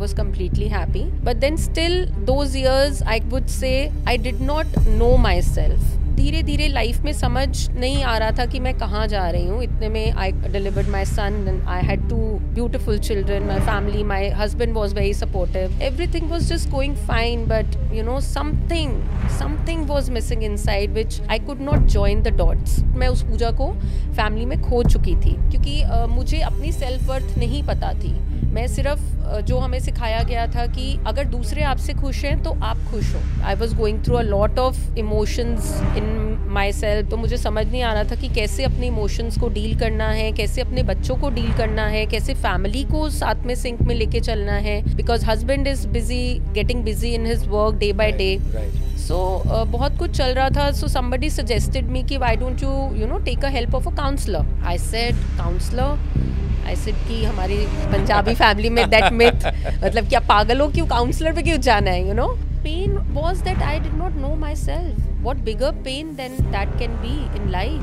was completely happy. But then, still, those years, I would say I did not know myself. धीरे धीरे life में समझ नहीं आ रहा था कि मैं कहाँ जा रही हूँ इतने में I delivered my son I had two beautiful children my family my husband was very supportive everything was just going fine but you know something something was missing inside which I could not join the dots मैं उस पूजा को family में खो चुकी थी क्योंकि uh, मुझे अपनी सेल्फ वर्थ नहीं पता थी मैं सिर्फ जो हमें सिखाया गया था कि अगर दूसरे आपसे खुश हैं तो आप खुश हो I was going through a lot of emotions in myself तो मुझे समझ नहीं आ रहा था कि कैसे अपने इमोशंस को डील करना है कैसे अपने बच्चों को डील करना है कैसे फैमिली को साथ में सिंक में लेके चलना है because husband is busy getting busy in his work day by day so बहुत कुछ चल रहा था सो समबडी सजेस्टेड मी कि why don't you you know take a help of a counsellor I said counsellor ऐसे कि हमारी Punjabi family में दैट मिथ मतलब क्या पागल हो क्यों काउंसलर पे क्यों जाना है you know pain was that I did not know myself what bigger pain then that can be in life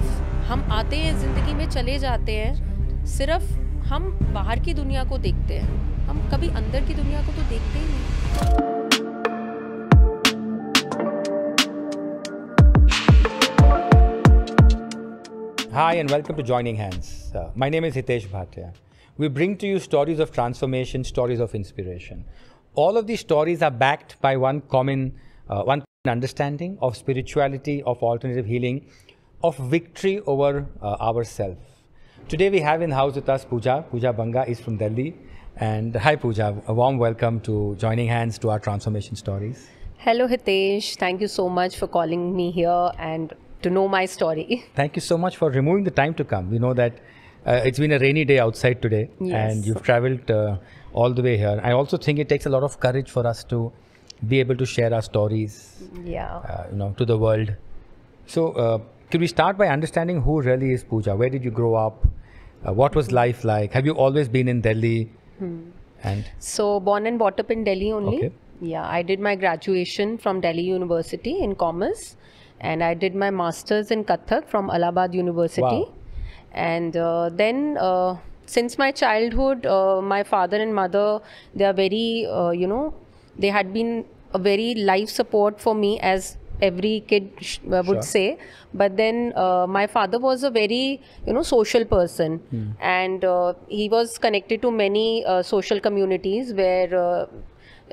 हम आते हैं ज़िंदगी में चले जाते हैं सिर्फ हम बाहर की दुनिया को देखते हैं हम कभी अंदर की दुनिया को तो देखते ही नहीं Hi, and welcome to Joining Hands. Uh, my name is Hitesh Bhatia. We bring to you stories of transformation, stories of inspiration. All of these stories are backed by one common, uh, one understanding of spirituality, of alternative healing, of victory over uh, ourselves. Today we have in house with us Pooja. Pooja Banga is from Delhi. And hi Pooja, a warm welcome to Joining Hands to our transformation stories. Hello Hitesh, thank you so much for calling me here and to know my story. Thank you so much for removing the time to come. We know that uh, it's been a rainy day outside today yes. and you've traveled uh, all the way here. I also think it takes a lot of courage for us to be able to share our stories, yeah, uh, you know, to the world. So, uh, could we start by understanding who really is Pooja? Where did you grow up? Uh, what was life like? Have you always been in Delhi? Hmm. And so, born and brought up in Delhi only. Okay. Yeah, I did my graduation from Delhi University in commerce, and I did my masters in Kathak from Allahabad University. Wow. And uh, then, uh, since my childhood, uh, my father and mother they are very uh, you know they had been a very life support for me as every kid uh, would sure. say but then uh, my father was a very you know social person mm. and uh, he was connected to many uh, social communities where uh,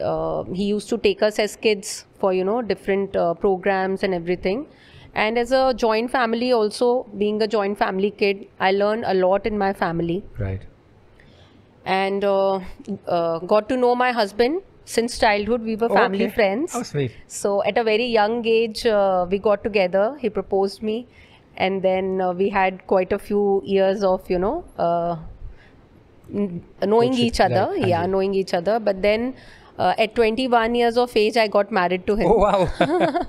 uh, he used to take us as kids for you know different programs and everything and as a joint family also being a joint family kid i learned a lot in my family right and got to know my husband since childhood we were family okay. friends oh, sweet. so at a very young age uh, we got together he proposed me and then uh, we had quite a few years of you know uh, knowing each other like, yeah knowing each other but then uh, at 21 years of age i got married to him oh wow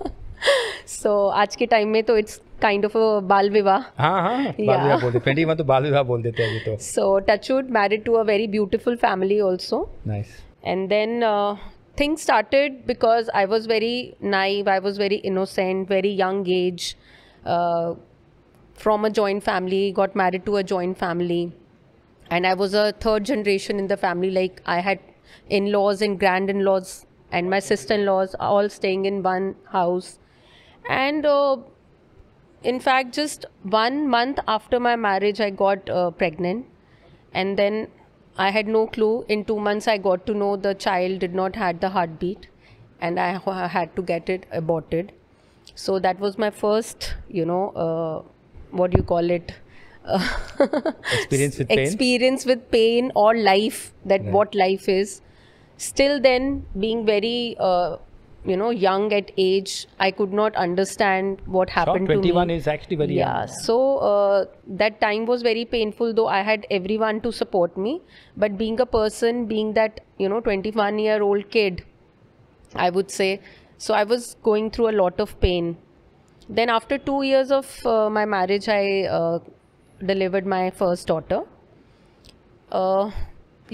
so, आज के time, it's kind of a of बाल विवाह हाँ हाँ बाल विवाह तो बाल विवाह बोल देते हैं अभी तो so touchwood married and then uh, things started because i was very naive i was very innocent very young age uh, from a joint family got married to a joint family and i was a third generation in the family like i had in-laws and grand-in-laws and my sister-in-laws all staying in one house and uh, in fact just one month after my marriage i got uh, pregnant and then I had no clue. In two months, I got to know the child did not had the heartbeat, and I had to get it aborted. So that was my first, you know, uh, what do you call it? experience with pain. Experience with pain or life. That right. what life is. Still, then being very uh, you know young at age i could not understand what happened 21 to me. is actually very yeah young. so uh, that time was very painful though i had everyone to support me but being a person being that you know 21 year old kid i would say so i was going through a lot of pain then after 2 years of uh, my marriage i uh, delivered my first daughter uh,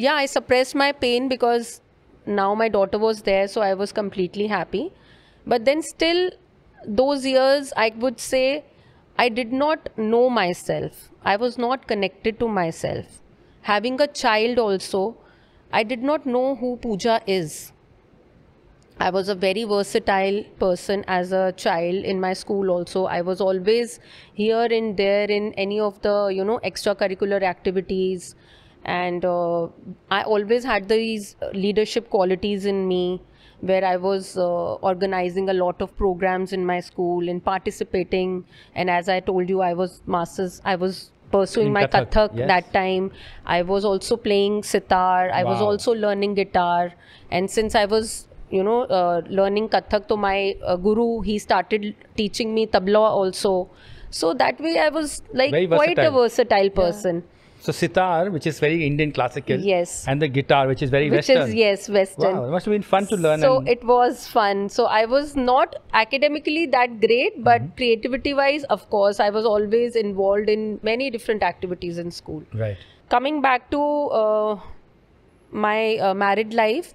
yeah i suppressed my pain because now my daughter was there, so I was completely happy. But then, still, those years, I would say I did not know myself. I was not connected to myself. Having a child, also, I did not know who Puja is. I was a very versatile person as a child in my school also. I was always here and there in any of the, you know, extracurricular activities and uh, i always had these leadership qualities in me where i was uh, organizing a lot of programs in my school and participating and as i told you i was masters i was pursuing in my kathak, kathak yes. that time i was also playing sitar i wow. was also learning guitar and since i was you know uh, learning kathak so my uh, guru he started teaching me tabla also so that way i was like quite a versatile person yeah so sitar, which is very Indian classical, yes, and the guitar, which is very which Western. is yes Western. Wow, it must have been fun to learn. So it was fun. So I was not academically that great, but mm -hmm. creativity-wise, of course, I was always involved in many different activities in school. Right. Coming back to uh, my uh, married life,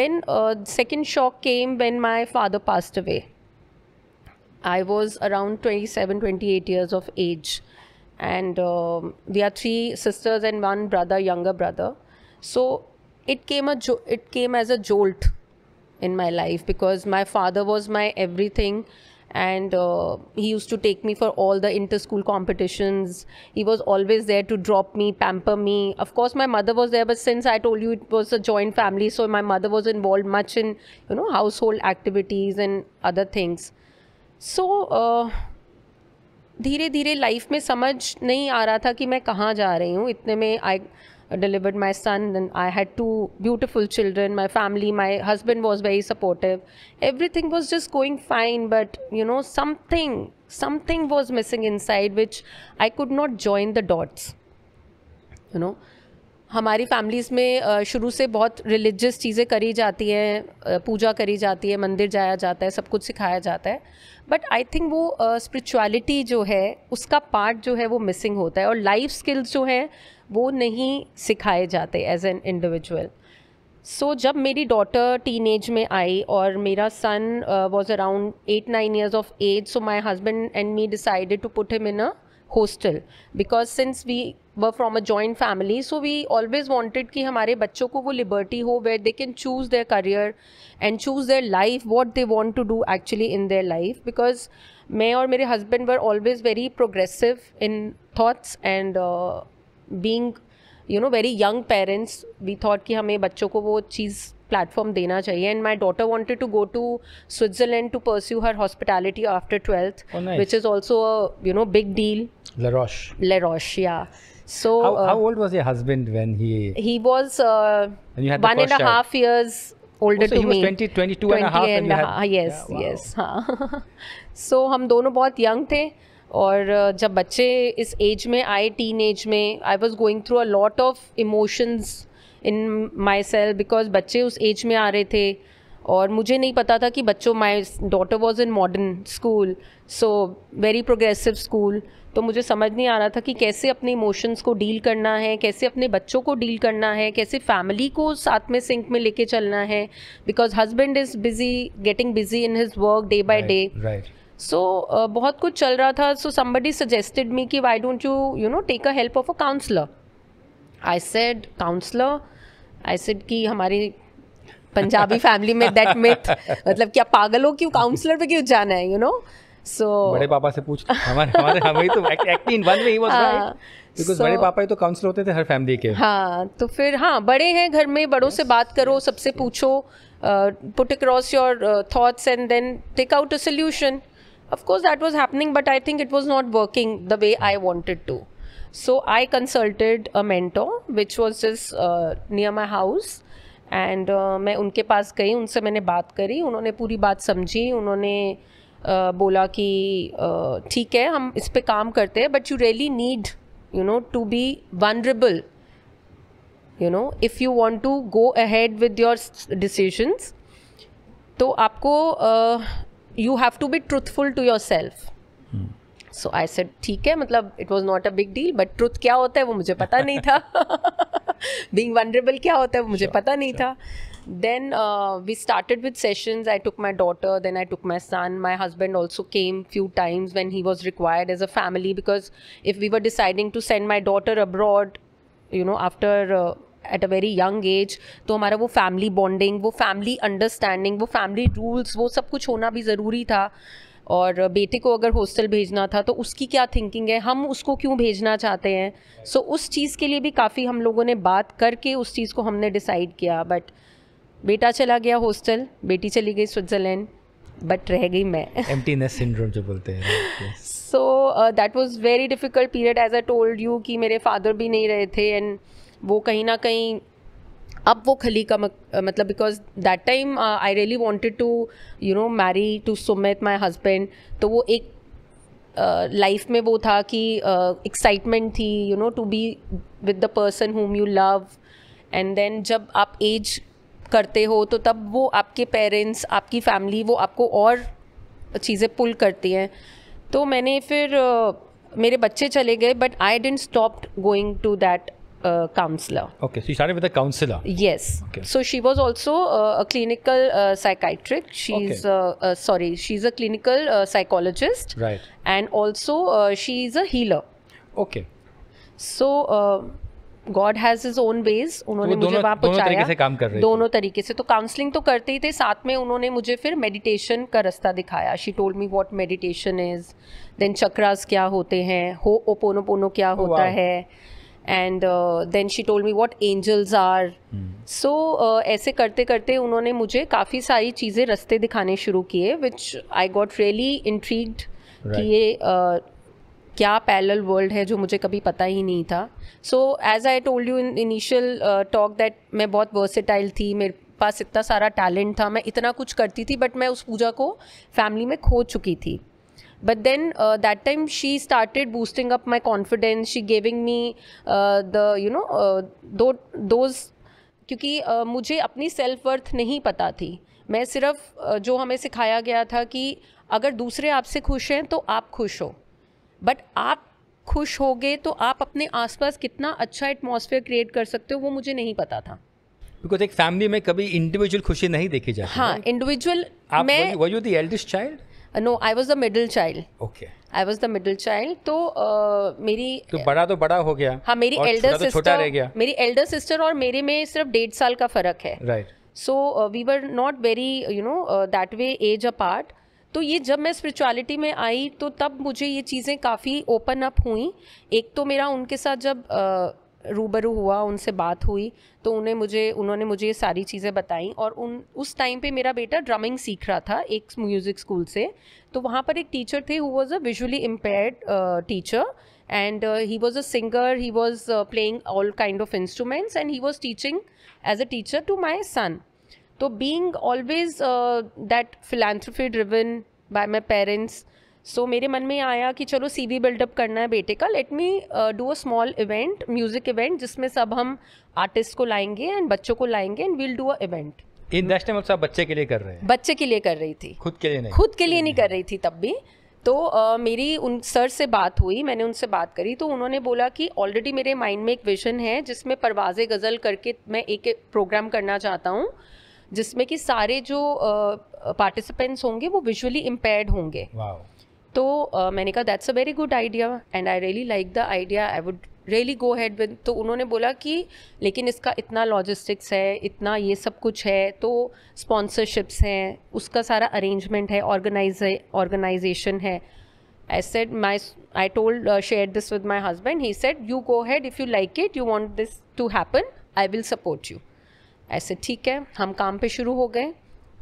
then uh, second shock came when my father passed away. I was around 27, 28 years of age and uh, we are three sisters and one brother, younger brother. So it came a jo- it came as a jolt in my life because my father was my everything and uh, he used to take me for all the inter-school competitions he was always there to drop me pamper me of course my mother was there but since i told you it was a joint family so my mother was involved much in you know household activities and other things so uh, धीरे धीरे life में समझ नहीं आ रहा था कि मैं कहाँ जा रही हूँ इतने में I delivered my son I had two beautiful children my family my husband was very supportive everything was just going fine but you know something something was missing inside which I could not join the dots you know हमारी families में शुरू से बहुत religious चीज़ें करी जाती हैं पूजा करी जाती है मंदिर जाया जाता है सब कुछ सिखाया जाता है बट आई थिंक वो स्पिरिचुअलिटी जो है उसका पार्ट जो है वो मिसिंग होता है और लाइफ स्किल्स जो हैं वो नहीं सिखाए जाते एज एन इंडिविजुअल सो जब मेरी डॉटर टीन में आई और मेरा son was around eight nine years of age so my husband and me decided to put him in a hostel because since we were from a joint family so we always wanted कि हमारे बच्चों को वो liberty हो where they can choose their career and choose their life what they want to do actually in their life because मैं और मेरे husband were always very progressive in thoughts and being you know very young parents we thought कि हमें बच्चों को वो चीज़ platform देना चाहिए and my daughter wanted to go to Switzerland to pursue her hospitality after twelfth which is also you know big deal Laroche. Laroche, yeah. So how, uh, how, old was your husband when he? He was uh, one and a half years older oh, so to he me. Was 20, 22 20 and a half. And and had, yes, yeah, wow. yes, so हम दोनों बहुत young थे और जब बच्चे इस as में आए टीन एज में I was going through a lot of emotions in myself because बच्चे उस एज में आ रहे थे और मुझे नहीं पता था कि बच्चों my daughter was in modern school so very progressive school तो मुझे समझ नहीं आ रहा था कि कैसे अपने इमोशंस को डील करना है कैसे अपने बच्चों को डील करना है कैसे फैमिली को साथ में सिंक में लेके चलना है because husband is busy getting busy in his work day by day so बहुत कुछ चल रहा था सो समबडी सजेस्टेड मी कि why don't you you know take a help of a counsellor I said counsellor I said कि हमारी Punjabi family में that myth मतलब क्या पागल हो क्यों काउंसलर पे क्यों जाना है यू नो सो बड़े पापा से पूछ हमारे हमारे हमारी तो एक्ट इन वन में ही वाज राइट बिकॉज बड़े पापा ही तो काउंसलर होते थे हर फैमिली के हां तो फिर हां बड़े हैं घर में बड़ों से बात करो सबसे पूछो put across your thoughts and then take out a solution of course that was happening but I think it was not working the way I wanted to so I consulted a mentor, which was just uh, near my and uh, मैं उनके पास गई उनसे मैंने बात करी उन्होंने पूरी बात समझी उन्होंने uh, बोला कि uh, ठीक है हम इस पर काम करते हैं but you really need you know to be vulnerable you know if you want to go ahead with your decisions तो आपको you have to be truthful to yourself so I said ठीक है मतलब it was not a big deal but truth क्या होता है वो मुझे पता नहीं था बींग वनरेबल क्या होता है वो मुझे sure, पता नहीं sure. था then we started with session I took my daughter then I took my son my husband also came few times when he was required as a family because if we were deciding to send my daughter abroad you know after at a very young age तो हमारा वो family bonding वो family understanding वो family rules वो सब कुछ होना भी ज़रूरी था और बेटे को अगर हॉस्टल भेजना था तो उसकी क्या थिंकिंग है हम उसको क्यों भेजना चाहते हैं सो so, उस चीज़ के लिए भी काफ़ी हम लोगों ने बात करके उस चीज़ को हमने डिसाइड किया बट बेटा चला गया हॉस्टल बेटी चली गई स्विट्ज़रलैंड बट रह गई मैं एम्प्टीनेस सिंड्रोम जो बोलते हैं so that was very difficult period as I told you कि मेरे फादर भी नहीं रहे थे एंड वो कहीं ना कहीं अब वो खली का मतलब because that time I really wanted to you know marry to Sumit my husband तो वो एक लाइफ uh, में वो था कि एक्साइटमेंट uh, थी you know to be with the person whom you love and then जब आप एज करते हो तो तब वो आपके पेरेंट्स आपकी फैमिली वो आपको और चीज़ें पुल करती हैं तो मैंने फिर uh, मेरे बच्चे चले गए but I didn't stop going to that uh, counselor. Okay, so she started with a counselor. Yes. Okay. So she was also uh, a clinical uh, psychiatrist. She's okay. sorry, she's a clinical psychologist. Right. And also she's a healer. Okay. So God has his own ways उन्होंने तो मुझे वहाँ पहुँचाया दोनों, दोनों तरीके से तो काउंसलिंग तो करते ही थे साथ में उन्होंने मुझे फिर मेडिटेशन का रास्ता दिखाया she told me what meditation is then chakras क्या होते हैं हो ओपोनोपोनो क्या होता है and then she told me what angels are so ऐसे करते करते उन्होंने मुझे काफ़ी सारी चीज़ें रस्ते दिखाने शुरू किए which I got really intrigued कि ये uh, क्या पैरल वर्ल्ड है जो मुझे कभी पता ही नहीं था so as I told you in initial talk that मैं बहुत वर्सेटाइल थी मेरे पास इतना सारा टैलेंट था मैं इतना कुछ करती थी बट मैं उस पूजा को फैमिली में खो चुकी थी but then uh, that time she started boosting up my confidence she giving me uh, the you know uh, दो, those क्योंकि uh, मुझे अपनी सेल्फ वर्थ नहीं पता थी मैं सिर्फ uh, जो हमें सिखाया गया था कि अगर दूसरे आपसे खुश हैं तो आप खुश हो बट आप खुश हो गए तो आप अपने आसपास कितना अच्छा एटमॉस्फेयर क्रिएट कर सकते हो वो मुझे नहीं पता था बिकॉज एक फैमिली में कभी इंडिविजुअल खुशी नहीं देखी जाती हाँ इंडिविजुअल मैं you the eldest child no I was the middle child okay I was the middle child तो uh, मेरी तो बड़ा तो बड़ा हो गया हाँ मेरी एल्डर सिस्टर तो मेरी एल्डर सिस्टर और मेरे में सिर्फ डेढ़ साल का फर्क है right so we were not very you know that way as a part तो ये जब मैं स्पिरिचुअलिटी में आई तो तब मुझे ये चीज़ें काफ़ी ओपन अप हुई एक तो मेरा उनके साथ जब uh, रूबरू हुआ उनसे बात हुई तो उन्हें मुझे उन्होंने मुझे ये सारी चीज़ें बताई और उन उस टाइम पे मेरा बेटा ड्रमिंग सीख रहा था एक म्यूज़िक स्कूल से तो वहाँ पर एक टीचर थे who was a visually impaired teacher and he was a singer he was playing all kind of instruments and he was teaching as a teacher to my son तो being always that philanthropy driven by my parents so so, मेरे मन में आया कि चलो सी we buildup करना है बेटे का let me do a small event music event जिसमें सब हम आर्टिस्ट को लाएंगे एंड बच्चों को लाएंगे and will do a event in time आप बच्चे के लिए कर रहे हैं बच्चे के लिए कर रही थी खुद के लिए नहीं खुद के लिए नहीं कर रही थी तब भी तो uh, मेरी उन सर से बात हुई मैंने उनसे बात करी तो उन्होंने बोला कि ऑलरेडी मेरे माइंड में एक विजन है जिसमें परवाज़ गज़ल करके मैं एक, एक प्रोग्राम करना चाहता हूँ जिसमें कि सारे जो पार्टिसिपेंट्स uh, होंगे वो विजुअली इम्पेयर्ड होंगे wow. तो मैंने कहा that's a very good idea and I really like the idea I would really go ahead with तो उन्होंने बोला कि लेकिन इसका इतना लॉजिस्टिक्स है इतना ये सब कुछ है तो स्पॉन्सरशिप्स हैं उसका सारा अरेंजमेंट है ऑर्गेनाइज ऑर्गेनाइजेशन है I said my I told share this with my husband he said you go ahead if you like it you want this to happen I will support you ऐसे ठीक है हम काम पे शुरू हो गए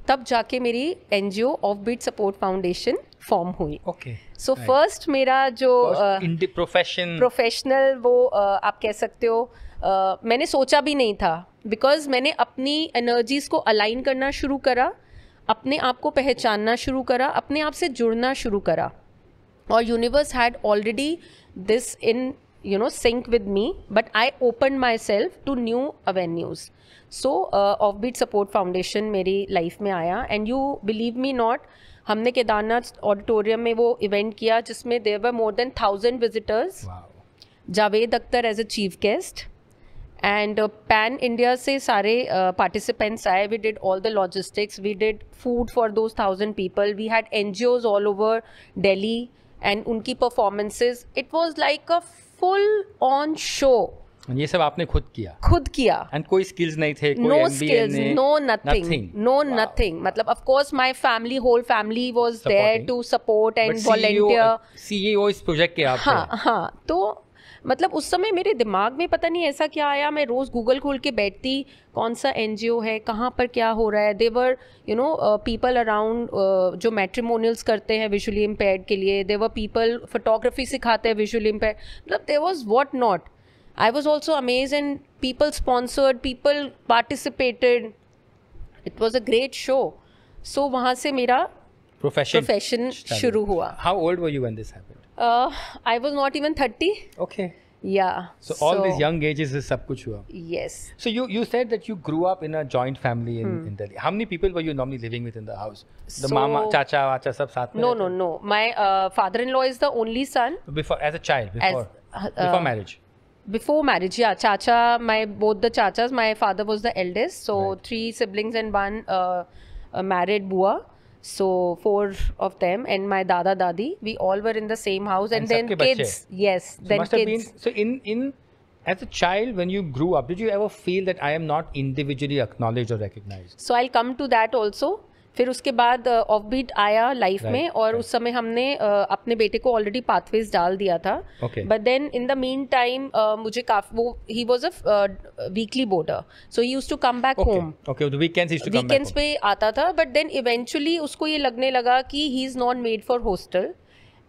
तब जाके मेरी N G O off beat support foundation form हुई ओके सो फर्स्ट मेरा जो प्रोफेशन प्रोफेशनल uh, वो uh, आप कह सकते हो uh, मैंने सोचा भी नहीं था बिकॉज मैंने अपनी एनर्जीज को अलाइन करना शुरू करा अपने आप को पहचानना शुरू करा अपने आप से जुड़ना शुरू करा और universe had already this in you know sync with me but I open myself to new avenues so off beat support foundation मेरी लाइफ में आया and you believe me not हमने केदारनाथ ऑडिटोरियम में वो इवेंट किया जिसमें there were more than thousand visitors Javed Akhtar as a chief guest and pan India से सारे पार्टिसिपेंट्स uh, आए we did all the logistics we did food for those thousand people we had N G Os all over Delhi and उनकी performances it was like a full on show ये सब आपने खुद किया खुद किया एंड कोई स्किल्स नहीं थे no skills no nothing no nothing मतलब of course my family whole family was there to support and volunteer CEO इस प्रोजेक्ट के आप हाँ हाँ तो मतलब उस समय मेरे दिमाग में पता नहीं ऐसा क्या आया मैं रोज़ गूगल खोल के बैठती कौन सा एन है कहाँ पर क्या हो रहा है there you know people around जो मैट्रिमोनियल्स करते हैं विजुअली इम्पेयर्ड के लिए देवर पीपल फोटोग्राफी सिखाते हैं विजुअली इम्पेयर मतलब there was what not I was also amazed, and people sponsored, people participated. It was a great show. So वहाँ से मेरा profession profession शुरू हुआ. How old were you when this happened? Uh, I was not even thirty. Okay. Yeah. So, so all these young ages is sab kuch Yes. So you you said that you grew up in a joint family in, hmm. in Delhi. How many people were you normally living with in the house? The so, mama, chacha, wacha सब साथ. No, no, no. My uh, father-in-law is the only son. Before as a child, before as, uh, before marriage before marriage yeah chacha my both the chachas my father was the eldest so right. three siblings and one uh, married bua so four of them and my dada dadi we all were in the same house and, and then kids bache. yes so then kids been, so in in as a child when you grew up did you ever feel that i am not individually acknowledged or recognized so i'll come to that also फिर उसके बाद off uh, beat आया life right, में और right. उस समय हमने uh, अपने बेटे को ऑलरेडी पाथवेज डाल दिया था but then in the meantime मुझे काफी वो he was a weekly boarder so he use to come back home weekends पे आता था बट देन इवेंचुअली उसको ये लगने लगा कि he is not made for hostel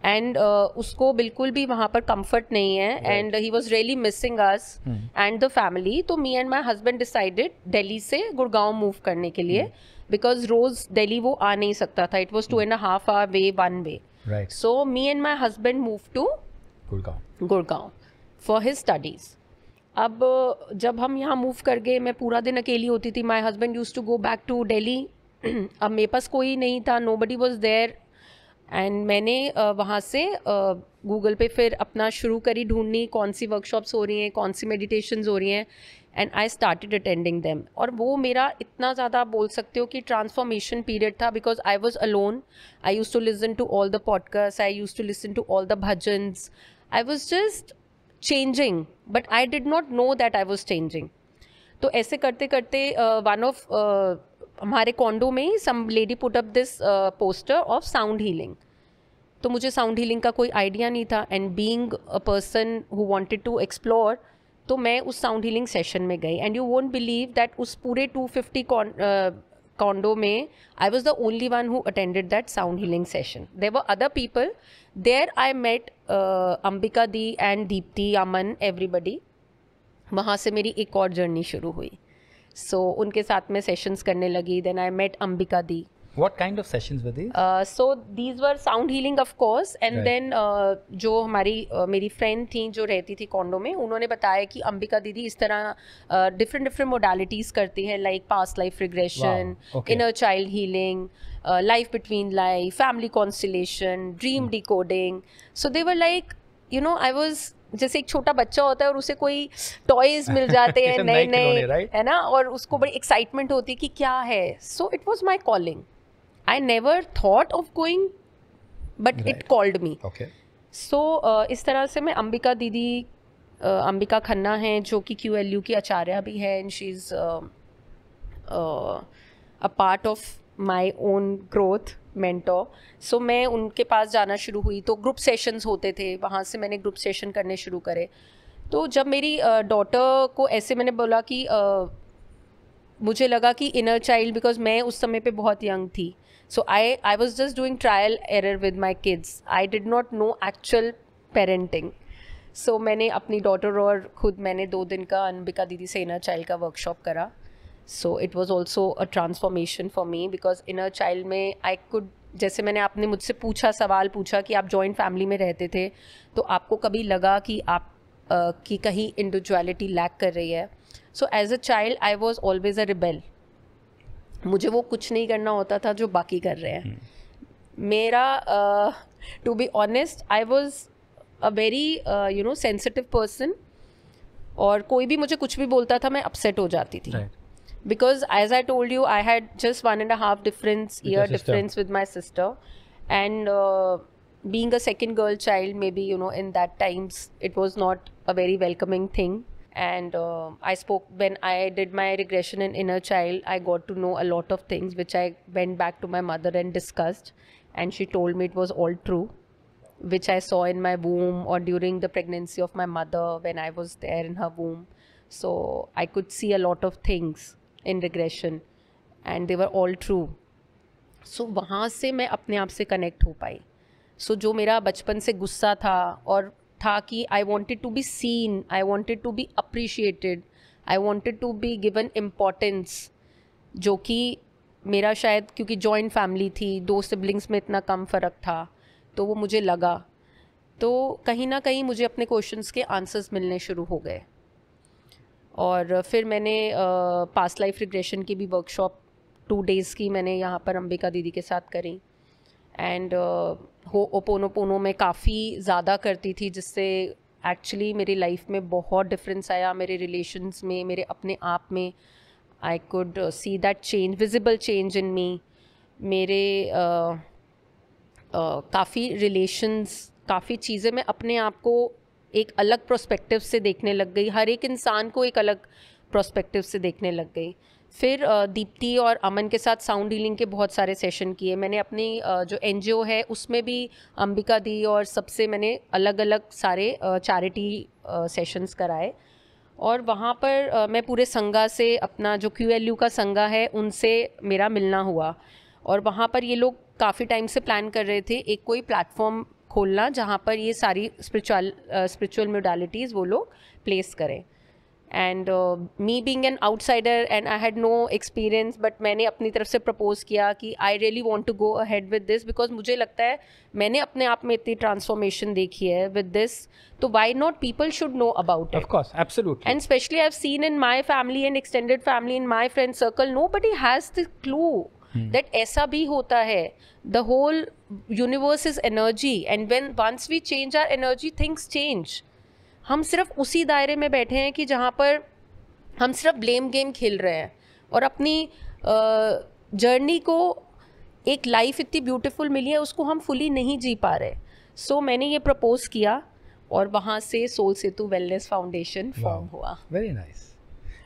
and uh, उसको बिल्कुल भी वहाँ पर कंफर्ट नहीं है and he was really missing us and the family तो me and my husband decided Delhi से गुड़गांव मूव करने के लिए hmm. बिकॉज रोज दिल्ली वो आ नहीं सकता था it was two and half hour way one way so me and my husband move to Gurgaon Gurgaon for his studies अब जब हम यहाँ मूव कर गए मैं पूरा दिन अकेली होती थी my husband used to go back to Delhi अब मेरे पास कोई नहीं था nobody was there and मैंने वहाँ से गूगल पे फिर अपना शुरू करी ढूंढनी कौन सी वर्कशॉप्स हो रही हैं कौन सी मेडिटेशन हो रही हैं and I started attending them और वो मेरा इतना ज़्यादा बोल सकते हो कि ट्रांसफॉर्मेशन पीरियड था because I was alone I used to listen to all the podcast I used to listen to all the bhajans I was just changing but I did not know that I was changing तो ऐसे करते करते one uh, of uh, हमारे condo में ही some lady put up this poster of sound healing तो मुझे sound healing का कोई आइडिया नहीं था and being a person who wanted to explore तो मैं उस साउंड हीलिंग सेशन में गई and you won't believe that उस पूरे 250 फिफ्टी कॉन्डो में I was the only one who attended that sound healing session there were other people there I met Ambika di and Deepti Aman everybody वहाँ से मेरी एक और जर्नी शुरू हुई सो so, उनके साथ में सेशंस करने लगी then I met Ambika di What kind of sessions were these? Uh, so these were sound healing of course and right. then uh, जो हमारी uh, मेरी friend थी जो रहती थी कॉन्डो में उन्होंने बताया कि अंबिका दीदी इस तरह different different modalities करती है like past life regression, wow. okay. inner child healing, uh, life between life, family constellation, dream hmm. decoding. So they were like, you know, I was जैसे एक छोटा बच्चा होता है और उसे कोई टॉयज मिल जाते हैं नए नए है ना और उसको बड़ी एक्साइटमेंट होती है कि क्या है so it was my calling I never thought of going but it called me okay so इस तरह से मैं अंबिका दीदी uh, अंबिका खन्ना हैं जो कि क्यू एल यू की आचार्य भी है and she is a part of my own growth mentor so मैं उनके पास जाना शुरू हुई तो ग्रुप सेशंस होते थे वहाँ से मैंने ग्रुप सेशन करने शुरू करे तो जब मेरी डॉटर uh, को ऐसे मैंने बोला कि uh, मुझे लगा कि इनर चाइल्ड बिकॉज मैं उस समय पे बहुत यंग थी so I I was just doing trial error with my kids I did not know actual parenting so मैंने अपनी डॉटर और खुद मैंने दो दिन का अनबिका दीदी से इनर चाइल्ड का वर्कशॉप करा so it was also a transformation for me because inner child में आई कुड जैसे मैंने आपने मुझसे पूछा सवाल पूछा कि आप जॉइंट फैमिली में रहते थे तो आपको कभी लगा कि आप Uh, कि कहीं इंडिविजुअलिटी लैक कर रही है so as a child I was always a rebel मुझे वो कुछ नहीं करना होता था जो बाकी कर रहे हैं मेरा to be honest I was a very you know sensitive person और कोई भी मुझे कुछ भी बोलता था मैं अपसेट हो जाती थी because as I told you I had just one and half difference year difference with my sister and being a second girl child maybe you know in that times it was not a very welcoming thing and uh, i spoke when i did my regression in inner child i got to know a lot of things which i went back to my mother and discussed and she told me it was all true which i saw in my womb or during the pregnancy of my mother when i was there in her womb so i could see a lot of things in regression and they were all true so so, वहाँ से मैं अपने आप से connect हो पाई सो so, जो मेरा बचपन से गुस्सा था और था कि I wanted to be seen I wanted to be appreciated I wanted to be given importance जो कि मेरा शायद क्योंकि जॉइंट फैमिली थी दो सिबलिंग्स में इतना कम फ़र्क था तो वो मुझे लगा तो कहीं ना कहीं मुझे अपने क्वेश्चंस के आंसर्स मिलने शुरू हो गए और फिर मैंने पास लाइफ रिग्रेशन की भी वर्कशॉप टू डेज़ की मैंने यहाँ पर अंबिका दीदी के साथ करी एंड हो ओपोनोपोनो में काफ़ी ज़्यादा करती थी जिससे एक्चुअली मेरी लाइफ में बहुत डिफरेंस आया मेरे रिलेशन्स में मेरे अपने आप में I could see that change visible change in me मेरे काफ़ी रिलेशन्स काफ़ी चीज़ें मैं अपने आप को एक अलग प्रोस्पेक्टिव से देखने लग गई हर एक इंसान को एक अलग प्रोस्पेक्टिव से देखने लग गई फिर दीप्ति और अमन के साथ साउंड हीलिंग के बहुत सारे सेशन किए मैंने अपनी जो एन है उसमें भी अंबिका दी और सबसे मैंने अलग अलग सारे चैरिटी सेशंस कराए और वहाँ पर मैं पूरे संगा से अपना जो क्यू का संगा है उनसे मेरा मिलना हुआ और वहाँ पर ये लोग काफ़ी टाइम से प्लान कर रहे थे एक कोई प्लेटफॉर्म खोलना जहाँ पर ये सारी स्पिरिचुअल स्पिरिचुअल मोडालिटीज़ वो लोग प्लेस करें and me being an outsider and I had no experience but मैंने अपनी तरफ से प्रपोज किया कि I really want to go ahead with this because मुझे लगता है मैंने अपने आप में इतनी ट्रांसफॉर्मेशन देखी है विद दिस तो why not people should know about and specially I seen in my family and extended family in my friend circle nobody has the clue that ऐसा भी होता है the whole universe is energy and when once we change our energy things change हम सिर्फ उसी दायरे में बैठे हैं कि जहाँ पर हम सिर्फ ब्लेम गेम खेल रहे हैं और अपनी जर्नी को एक लाइफ इतनी ब्यूटीफुल मिली है उसको हम फुली नहीं जी पा रहे सो so, मैंने ये प्रपोज किया और वहाँ से soul Setu wellness foundation form हुआ very nice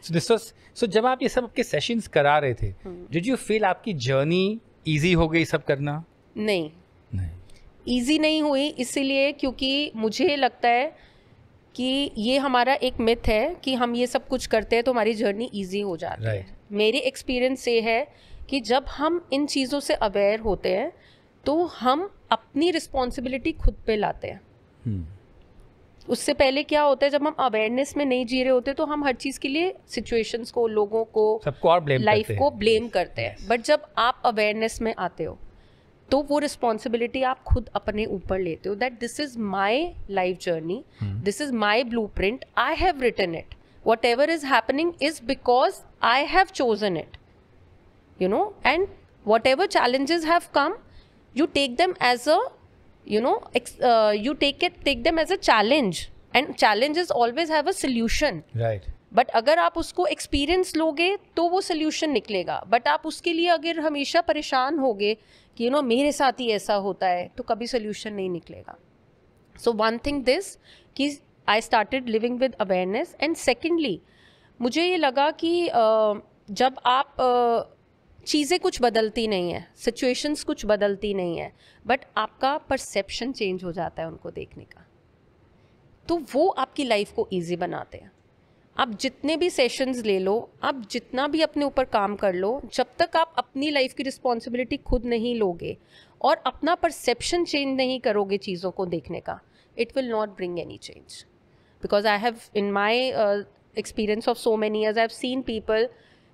so this was so जब आप ये सब आपके सेशंस करा रहे थे डिड यू फील आपकी जर्नी इजी हो गई सब करना नहीं नहीं इजी नहीं हुई इसीलिए क्योंकि मुझे लगता है कि ये हमारा एक मिथ है कि हम ये सब कुछ करते हैं तो हमारी जर्नी ईजी हो जाती right. है मेरे एक्सपीरियंस ये है कि जब हम इन चीज़ों से अवेयर होते हैं तो हम अपनी रिस्पॉन्सिबिलिटी खुद पे लाते हैं hmm. उससे पहले क्या होता है जब हम अवेयरनेस में नहीं जी रहे होते तो हम हर चीज़ के लिए सिचुएशंस को लोगों को सबको लाइफ को ब्लेम करते हैं बट जब आप अवेयरनेस में आते हो तो वो रिस्पॉन्सिबिलिटी आप खुद अपने ऊपर लेते हो that this is my life journey this is my blueprint I have written it whatever is happening is because I have chosen it you know and whatever challenges have come you take them as a you know you take it take them as a challenge and challenge is always have a solution right but अगर आप उसको experience लोगे तो वो solution निकलेगा but आप उसके लिए अगर हमेशा परेशान होगे कि यू नो मेरे साथ ही ऐसा होता है तो कभी सोल्यूशन नहीं निकलेगा सो वन थिंग दिस कि I started living with awareness and secondly मुझे ये लगा कि uh, जब आप uh, चीज़ें कुछ बदलती नहीं है सिचुएशंस कुछ बदलती नहीं है बट आपका परसेप्शन चेंज हो जाता है उनको देखने का तो वो आपकी लाइफ को ईजी बनाते हैं आप जितने भी सेशंस ले लो आप जितना भी अपने ऊपर काम कर लो जब तक आप अपनी लाइफ की रिस्पॉन्सिबिलिटी खुद नहीं लोगे और अपना परसेप्शन चेंज नहीं करोगे चीज़ों को देखने का it will not bring any change because I have in my experience of so many years I have seen people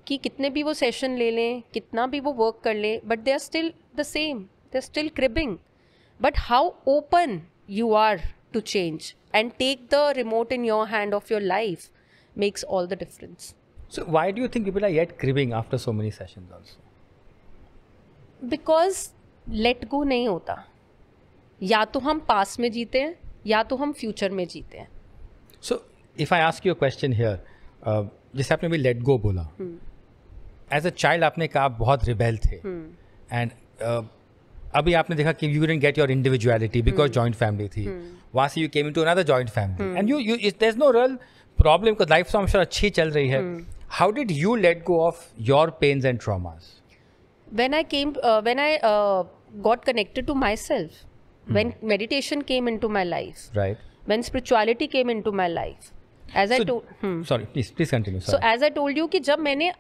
कि कितने भी वो सेशन ले लें कितना भी वो वर्क कर लें but they are still the same they are still cribbing but how open you are to change and take the remote in your hand of your life makes all the difference. So, why do you think people are yet cribbing after so many sessions also? Because let go नहीं होता या तो हम पास में जीते हैं या तो हम फ्यूचर में जीते हैं so if I ask you question here जैसे आपने भी लेट गो बोला एज अ चाइल्ड आपने कहा आप बहुत रिबेल थे एंड hmm. uh, अभी आपने देखा कि you didn't get your individuality because joint family थी वहाँ से you came into another joint family and you you is there no real problem का लाइफ तो हमेशा अच्छी चल रही है how did you let go of your pains and traumas when I came when I got connected to myself when meditation came into my life right when spirituality came into my life as I sorry please please continue so as I told you कि जब मैंने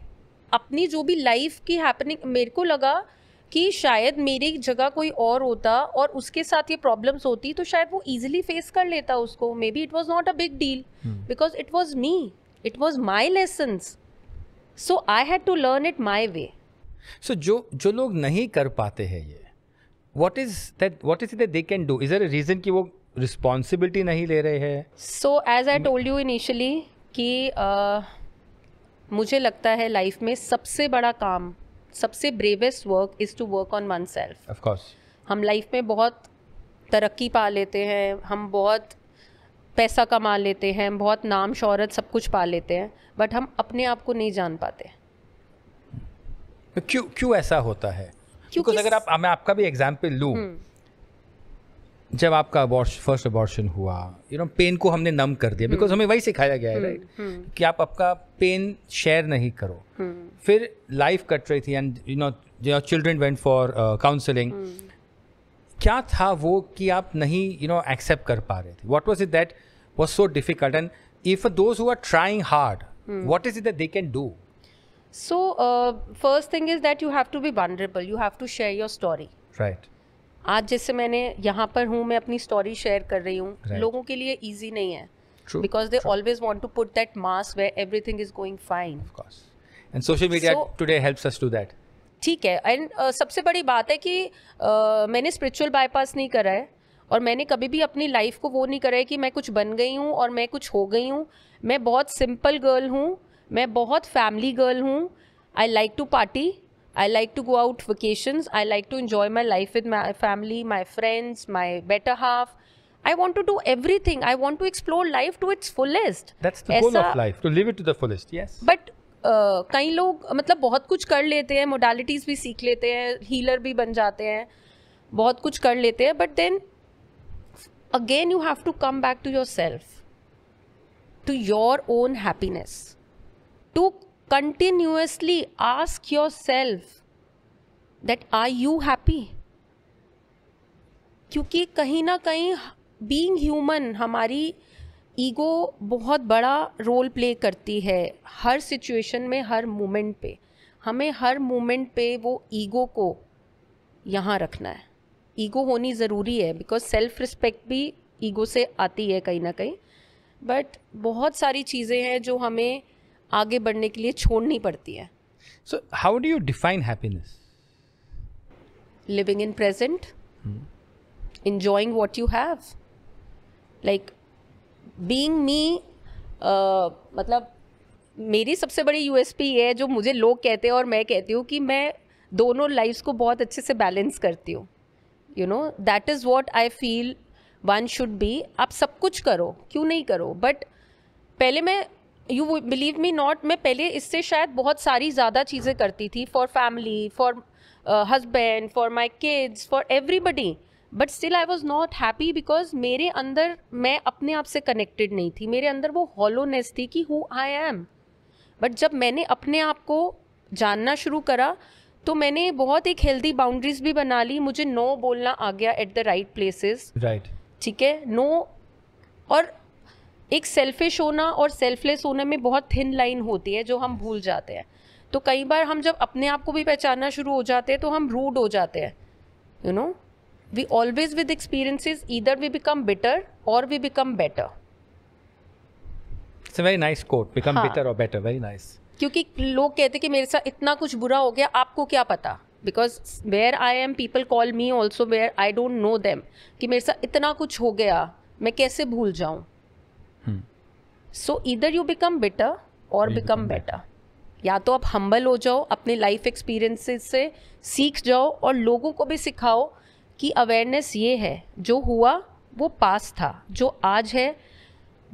अपनी जो भी life की happening मेरे को लगा कि शायद मेरी जगह कोई और होता और उसके साथ ये प्रॉब्लम्स होती तो शायद वो ईजिली फेस कर लेता उसको maybe it was not a big deal because it was me it was my lessons so I had to learn it my way so जो जो लोग नहीं कर पाते हैं ये what is that what is it they can do is a reason कि वो रिस्पॉन्सिबिलिटी नहीं ले रहे हैं so as I told you initially कि uh, मुझे लगता है लाइफ में सबसे बड़ा काम सबसे bravest work is to work on oneself of course हम लाइफ में बहुत तरक्की पा लेते हैं हम बहुत पैसा कमा लेते हैं बहुत नाम शहरत सब कुछ पा लेते हैं बट हम अपने आप को नहीं जान पाते क्यों क्यों ऐसा होता है क्योंकि अगर आप मैं आपका भी एग्जाम्पल लूँ हम्म। जब आपका अबॉर्श फर्स्ट अबॉर्शन हुआ यू नो पेन को हमने नम कर दिया बिकॉज हम्म। हमें वही सिखाया गया है राइट हम्म। कि आप आपका पेन शेयर नहीं करो हम्म। फिर लाइफ कट रही थी and you know your children went for counselling क्या था वो कि आप नहीं यू नो एक्सेप्ट कर पा रहे थे what was it that was so difficult and if those who are trying hard what is it that they can do so first thing is that you have to be vulnerable you have to share your story right आज जैसे मैंने यहाँ पर हूँ मैं अपनी story share कर रही हूँ right. लोगों के लिए ईजी नहीं है because they True. always want to put that mask where everything is going fine. Of course. And social media so, today helps us do that. ठीक है एंड uh, सबसे बड़ी बात है कि uh, मैंने स्पिरिचुअल बाईपास नहीं करा है और मैंने कभी भी अपनी लाइफ को वो नहीं करा है कि मैं कुछ बन गई हूँ और मैं कुछ हो गई हूँ मैं बहुत सिंपल गर्ल हूँ मैं बहुत फैमिली गर्ल हूँ I like to party I like to go out vacations. I like to enjoy my life with my family, my friends, my better half. I want to do everything. I want to explore life to its fullest. That's the goal of life, to live it to the fullest. Yes. But Uh, कई लोग मतलब बहुत कुछ कर लेते हैं modalities भी सीख लेते हैं हीलर भी बन जाते हैं बहुत कुछ कर लेते हैं but then again you have to come back to yourself to your own happiness to continuously ask yourself that are you happy क्योंकि कहीं ना कहीं बींग ह्यूमन हमारी ईगो बहुत बड़ा रोल प्ले करती है हर सिचुएशन में हर मोमेंट पे हमें हर मोमेंट पे वो ईगो को यहाँ रखना है ईगो होनी ज़रूरी है बिकॉज सेल्फ रिस्पेक्ट भी ईगो से आती है कहीं ना कहीं बट बहुत सारी चीज़ें हैं जो हमें आगे बढ़ने के लिए छोड़नी पड़ती है so how do you define happiness living in present enjoying what you have like being me मतलब मेरी सबसे बड़ी यूएसपी ये है जो मुझे लोग कहते हैं और मैं कहती हूँ कि मैं दोनों लाइफ्स को बहुत अच्छे से बैलेंस करती हूँ you know that is what I feel one should be आप सब कुछ करो क्यों नहीं करो बट पहले मैं यू बिलीव मी नॉट मैं पहले इससे शायद बहुत सारी ज़्यादा चीज़ें करती थी for family for husband for my kids for everybody but still I was not happy because मेरे अंदर मैं अपने आप से कनेक्टेड नहीं थी मेरे अंदर वो हॉलोनेस थी कि हु आई एम बट जब मैंने अपने आप को जानना शुरू करा तो मैंने बहुत एक हेल्दी बाउंड्रीज भी बना ली मुझे नो बोलना आ गया at the right places right ठीक है नो और एक सेल्फिश होना और सेल्फलेस होने में बहुत थिन लाइन होती है जो हम भूल जाते हैं तो कई बार हम जब अपने आप को भी पहचानना शुरू हो जाते हैं तो हम रूड हो जाते हैं you know we always with experiences either we become better or we become better very nice quote become better or better very nice क्योंकि लोग कहते हैं कि मेरे साथ इतना कुछ बुरा हो गया आपको क्या पता because where I am people call me also where I don't know them कि मेरे साथ इतना कुछ हो गया मैं कैसे भूल जाऊँ सो इधर you become better or become better या तो आप हम्बल हो जाओ अपने लाइफ एक्सपीरियंसेस से सीख जाओ और लोगों को भी सिखाओ कि अवेयरनेस ये है जो हुआ वो पास था जो आज है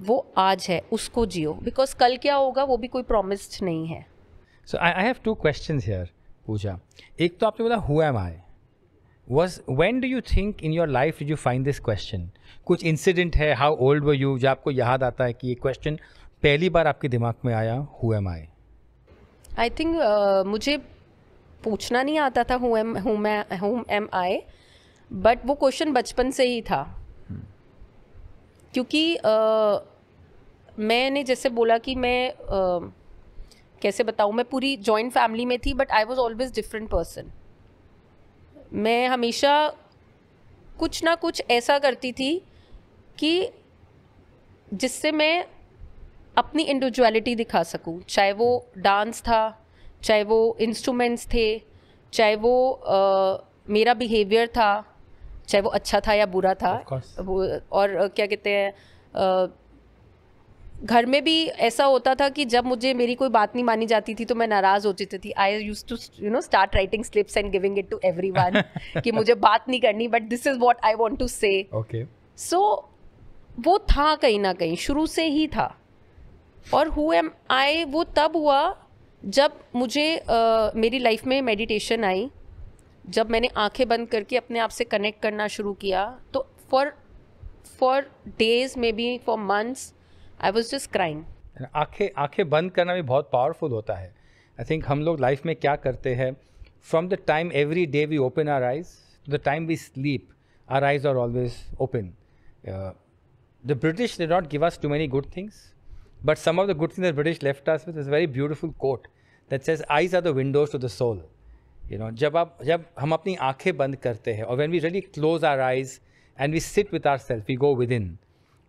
वो आज है उसको जियो बिकॉज कल क्या होगा वो भी कोई प्रॉमिस्ड नहीं है so I have to question here Pooja एक तो आपने बोला हुआ um I was when do you think in your life you find this question कुछ इंसिडेंट है हाउ ओल्ड वर यू जो आपको याद आता है कि ये क्वेश्चन पहली बार आपके दिमाग में आया who am I I think मुझे पूछना नहीं आता था um who am I but वो क्वेश्चन बचपन से ही था hmm. क्योंकि uh, मैंने जैसे बोला कि मैं uh, कैसे बताऊँ मैं पूरी जॉइंट फैमिली में थी but I was always different person मैं हमेशा कुछ ना कुछ ऐसा करती थी कि जिससे मैं अपनी इंडिविजुअलिटी दिखा सकूं चाहे वो डांस था चाहे वो इंस्ट्रूमेंट्स थे चाहे वो आ, मेरा बिहेवियर था चाहे वो अच्छा था या बुरा था वो, और क्या कहते हैं घर में भी ऐसा होता था कि जब मुझे मेरी कोई बात नहीं मानी जाती थी तो मैं नाराज हो जाती थी I used to you know start writing slips and giving it to every कि मुझे बात नहीं करनी but this is what I want to say so वो था कहीं ना कहीं शुरू से ही था और हु एम आई वो तब हुआ जब मुझे uh, मेरी लाइफ में मेडिटेशन आई जब मैंने आंखें बंद करके अपने आप से कनेक्ट करना शुरू किया तो for for days maybe for months I was just crying आँखें आँखें बंद करना भी बहुत पावरफुल होता है आई थिंक हम लोग लाइफ में क्या करते हैं from the time every day we open our eyes the time we sleep our eyes are always open the British they not give us too many good things but some of the good things British left us with is very beautiful quote that says eyes are the windows to the soul you know जब आप जब हम अपनी आंखें बंद करते हैं और when we ready close our eyes and we sit with our self we go within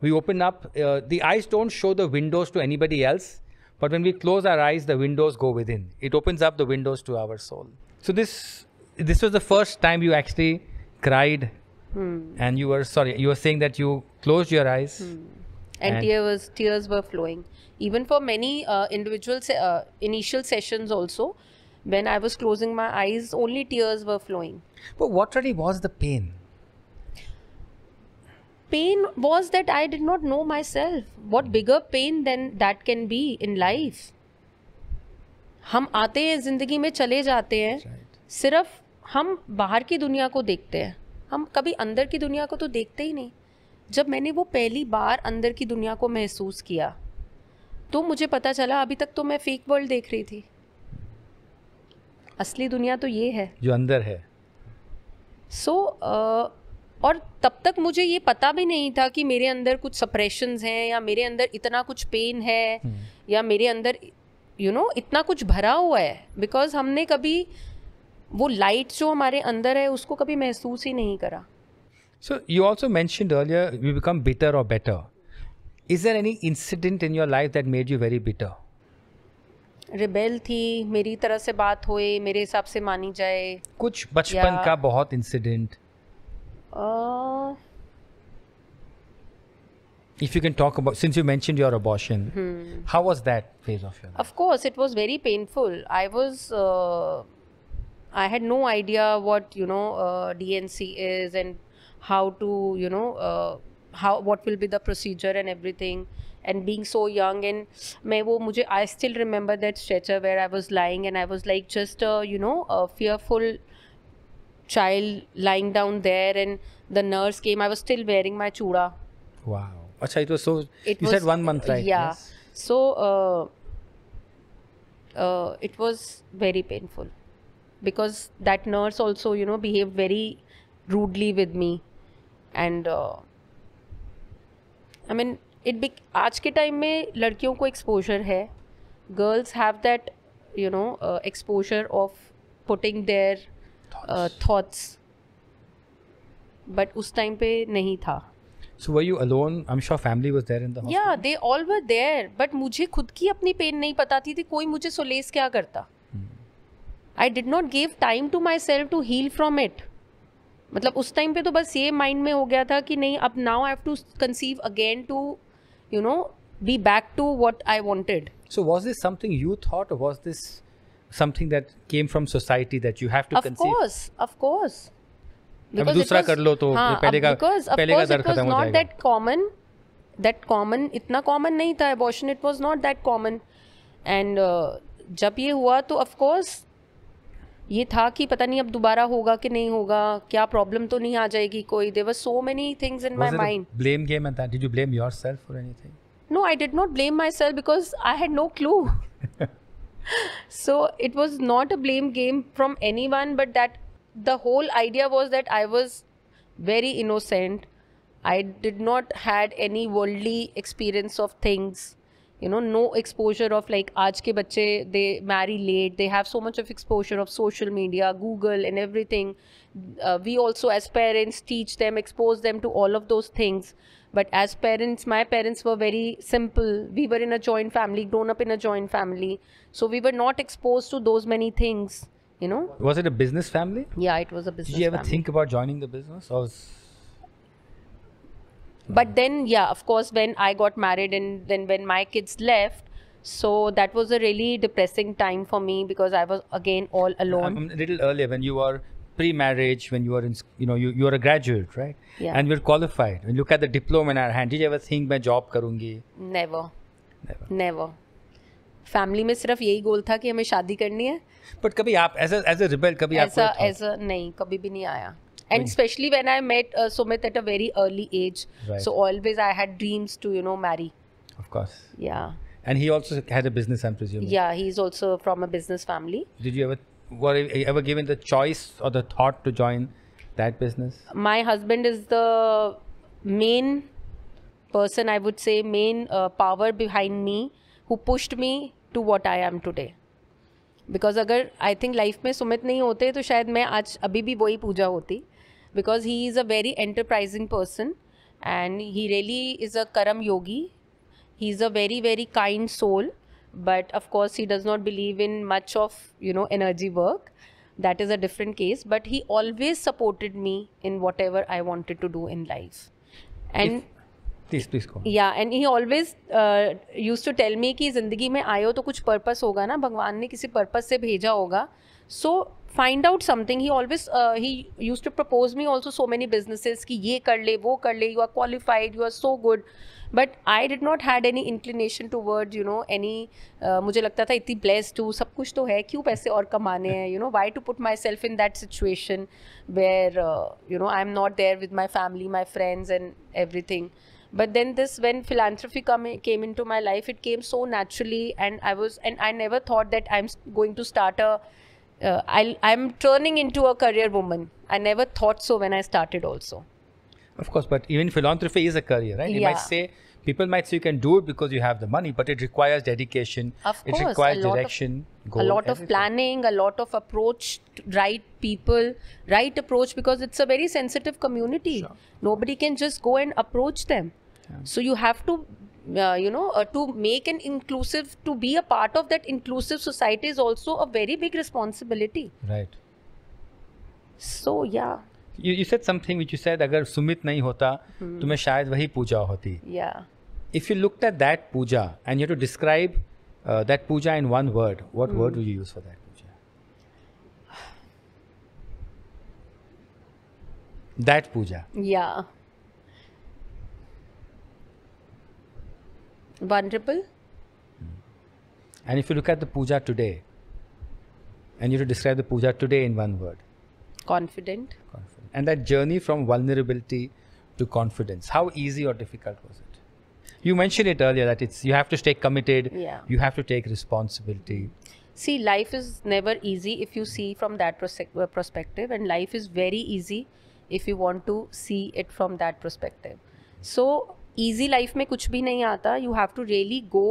we open up, uh, the eyes don't show the windows to anybody else, but when we close our eyes, the windows go within. It opens up the windows to our soul. So this this was the first time you actually cried, hmm. and you were sorry. You were saying that you closed your eyes, hmm. and, and tear was, tears were flowing. Even for many uh, individual se- uh, initial sessions, also when I was closing my eyes, only tears were flowing. But what really was the pain? pain was that I did not know myself. What bigger pain than that can be in life? हम आते हैं ज़िंदगी में चले जाते हैं right. सिर्फ हम बाहर की दुनिया को देखते हैं हम कभी अंदर की दुनिया को तो देखते ही नहीं जब मैंने वो पहली बार अंदर की दुनिया को महसूस किया तो मुझे पता चला अभी तक तो मैं फेक वर्ल्ड देख रही थी असली दुनिया तो ये है जो अंदर है सो so, uh, और तब तक मुझे ये पता भी नहीं था कि मेरे अंदर कुछ सप्रेशन हैं या मेरे अंदर इतना कुछ पेन है hmm. या मेरे अंदर यू you नो know, इतना कुछ भरा हुआ है बिकॉज हमने कभी वो लाइट जो हमारे अंदर है उसको कभी महसूस ही नहीं करा सो यू ऑल्सो मैं you become better or better is there any incident in your life that made you very better rebel थी मेरी तरह से बात होए मेरे हिसाब से मानी जाए कुछ बचपन का बहुत incident if you can talk about since you mentioned your abortion hmm. how was that phase of your life of course it was very painful i was uh, i had no idea what you know uh, dnc is and how to you know uh, how what will be the procedure and everything and being so young and may, I still remember that stretcher where I was lying and I was like just uh, you know a fearful child lying down there and the nurse came i was still wearing my chuda wow acha it was so it you was, said one month right yeah yes. so uh, uh, it was very painful because that nurse also you know behaved very rudely with me and uh i mean it it aaj ke time mein ladkiyon ko exposure hai girls have that you know uh, exposure of putting their thoughts but uh, उस time पे नहीं था so were you alone I am sure family was there in the या they all were there but मुझे खुद की अपनी pen नहीं पता थी, थी कोई मुझे सोलेस क्या करता I did not give time to myself to heal from it मतलब उस टाइम पे तो बस ये माइंड में हो गया था कि नहीं अब now I have to conceive again to you know be back to what I wanted so was this something you thought was this something that came from society that you have to of conceive. course of course अब दूसरा was, कर लो तो हाँ, पहले का because, पहले course, का दर खत्म हो जाएगा not that common that common इतना कॉमन नहीं था abortion it was not that common and जब ये हुआ तो ऑफ कोर्स ये था कि पता नहीं अब दोबारा होगा कि नहीं होगा क्या प्रॉब्लम तो नहीं आ जाएगी कोई there were so many things in my mind blame game and that did you blame yourself for anything no I did not blame myself because I had no clue so it was not a blame game from anyone, but that the whole idea was that I was very innocent. I did not had any worldly experience of things. You know, no exposure of like aaj ke bache they marry late. They have so much of exposure of social media, Google, and everything. Uh, we also as parents teach them, expose them to all of those things. But as parents, my parents were very simple. We were in a joint family, grown up in a joint family. So we were not exposed to those many things, you know. Was it a business family? Yeah, it was a business Did you ever family. think about joining the business? Or was... But then, yeah, of course, when I got married and then when my kids left, so that was a really depressing time for me because I was again all alone. a little earlier when you were pre-marriage when you are in you know you, you are a graduate right yeah. and we're qualified and look at the diploma in our hand did you ever think my job करूँगी never never never family में सिर्फ यही गोल था कि हमें शादी करनी है बट कभी आप एज एज अ रिबेल कभी as a नहीं कभी भी नहीं आया and especially when I met uh, Sumit at a very early age. Right. So always I had dreams to you know marry. Of course. Yeah. And he also had a business, I'm presuming. Yeah, he's also from a business family. Did you ever were you ever given the choice or the thought to join that business? My husband is the main person, I would say, main uh, power behind me who pushed me to what I am today. Because अगर I think life में सुमित नहीं होते तो शायद मैं आज अभी भी वही पूजा होती because he is a very enterprising person and he really is a karma yogi he is a very very kind soul but of course he does not believe in much of you know energy work that is a different case but he always supported me in whatever i wanted to do in life and if, please please go yeah and he always uh, used to tell me कि जिंदगी में आयो तो कुछ purpose होगा ना भगवान ने किसी पर्पस से भेजा होगा so find out something he always he use to propose me also so many businesses कि ये कर ले वो कर ले you are qualified you are so good But I did not had any inclination towards work you know any मुझे लगता था इतनी ब्लेस्ड हूँ सब कुछ तो है क्यों पैसे और कमाने हैं you know why to put myself in that situation where you know I am not there with my family my friends and everything but then this when philanthropy come, came into my life it came so naturally and i was and i never thought that i'm going to start a. am uh, turning into a career woman i never thought so when i started also of course but even philanthropy is a career right you might say people might say you can do it because you have the money, but it requires dedication. Of course, it requires direction, of, goal, a lot everything. of planning, a lot of approach, right people, right approach, because it's a very sensitive community. Sure. Nobody can just go and approach them. Yeah. So you have to uh, you know, uh, to make an inclusive, to be a part of that inclusive society is also a very big responsibility. Right. So yeah. You, you said something which you said अगर सुमित नहीं होता hmm. तो मैं शायद वही पूजा होती. Yeah if you looked at that puja and you had to describe uh, that puja in one word, what mm. word hmm. would you use for that puja? That puja. Yeah. Vulnerable. Hmm. And if you look at the puja today, and you to describe the puja today in one word. Confident. Confident. And that journey from vulnerability to confidence, how easy or difficult was it? you mentioned it earlier that it's you have to stay committed yeah. you have to take responsibility see life is never easy if you see from that uh, perspective and life is very easy if you want to see it from that perspective so easy life mein kuch bhi nahi aata you have to really go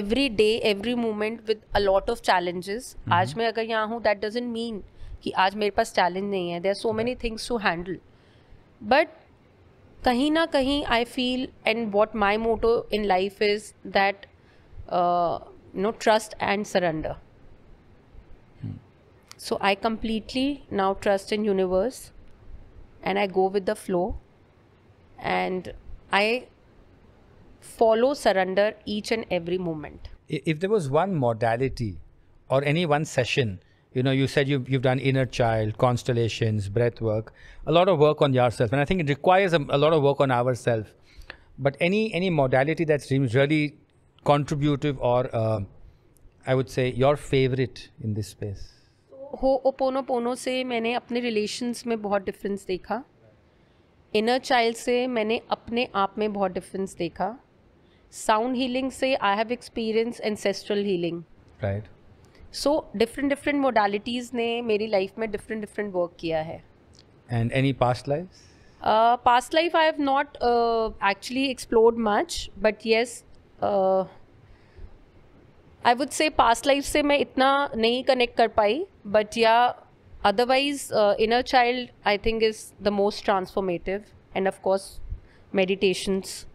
every day every moment with a lot of challenges mm-hmm. aaj main agar yahan hu that doesn't mean aaj mere मेरे challenge nahi नहीं There are so many things to handle, but कहीं kahin, I feel, and what my motto in life is that, that no trust and surrender so i completely now trust in universe and i go with the flow and i follow surrender each and every moment if there was one modality or any one session you know you said you've, you've done inner child constellations breath work a lot of work on yourself and i think it requires a, a lot of work on ourselves but any any modality that seems really contributive or uh, i would say your favorite in this space हो ओपोनो पोनो से मैंने अपने relations में बहुत difference देखा inner child से मैंने अपने साउंड हीलिंग से I have experience ancestral healing right so different different modalities ने मेरी लाइफ में डिफरेंट डिफरेंट वर्क किया है and any past life past life I have not actually explored much but yes I would say past life से मैं इतना नहीं connect कर पाई बट या otherwise inner child I think is the most transformative and of course course